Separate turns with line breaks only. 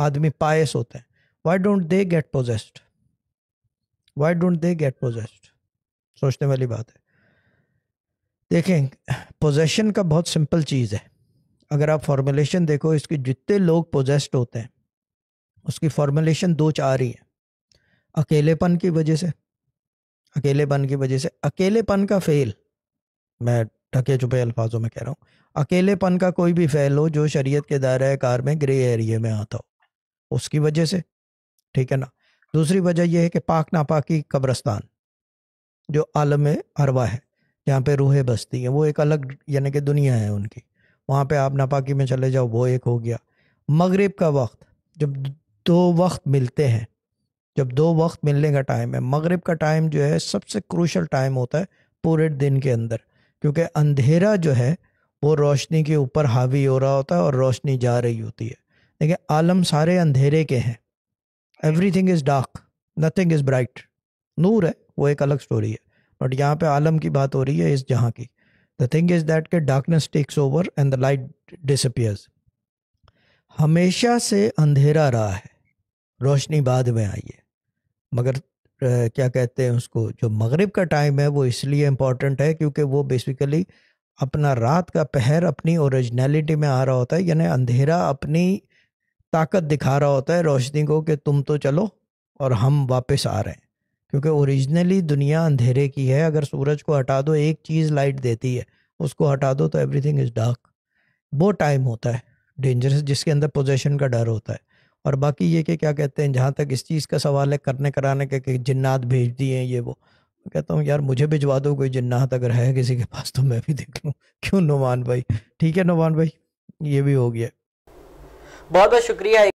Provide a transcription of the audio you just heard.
आदमी पायस होते हैं why don't they get possessed why don't they get possessed सोचने वाली बात है देखें पोजेशन का बहुत सिंपल चीज़ है अगर आप फॉर्मुलेशन देखो इसके जितने लोग पोजेस्ट होते हैं उसकी फॉर्मुलेशन दो चार ही है अकेलेपन की वजह से अकेलेपन की वजह से अकेलेपन का फेल मैं ढके छुपे अल्फाजों में कह रहा हूँ अकेलेपन का कोई भी फेल हो जो शरीयत के दायरा कार में ग्रे एरिए में आता हो उसकी वजह से ठीक है ना दूसरी वजह यह है कि पाक नापाकी कब्रस्तान जो आलम अरवा है जहाँ पे रूहें बसती हैं वो एक अलग यानी कि दुनिया है उनकी वहाँ पे आप नापाकी में चले जाओ वो एक हो गया मगरिब का वक्त जब दो वक्त मिलते हैं जब दो वक्त मिलने का टाइम है मगरिब का टाइम जो है सबसे क्रूशल टाइम होता है पूरे दिन के अंदर क्योंकि अंधेरा जो है वो रोशनी के ऊपर हावी हो रहा होता है और रोशनी जा रही होती है देखिए आलम सारे अंधेरे के हैं everything is dark nothing is bright नूर है वो एक अलग स्टोरी है बट यहाँ पे आलम की बात हो रही है इस जहाँ की द थिंग इज़ दैट के darkness takes over and the light disappears हमेशा से अंधेरा रहा है रोशनी बाद में आई है मगर क्या कहते हैं उसको जो मगरिब का टाइम है वो इसलिए इम्पॉर्टेंट है क्योंकि वो बेसिकली अपना रात का पहर अपनी ओरिजिनलिटी में आ रहा होता है यानी अंधेरा अपनी ताकत दिखा रहा होता है रोशनी को कि तुम तो चलो और हम वापस आ रहे हैं क्योंकि ओरिजिनली दुनिया अंधेरे की है अगर सूरज को हटा दो एक चीज़ लाइट देती है उसको हटा दो तो एवरीथिंग इज़ डार्क वो टाइम होता है डेंजरस जिसके अंदर पोजेशन का डर होता है और बाकी ये कि क्या कहते हैं जहाँ तक इस चीज़ का सवाल है करने कराने के कि जिन्नात भेज दिए हैं ये वो मैं कहता हूँ यार मुझे भिजवा दो कोई जिन्नात अगर है किसी के पास तो मैं भी देख लूँ क्यों नुमान भाई ठीक है नुमान भाई ये भी हो गया बहुत बहुत शुक्रिया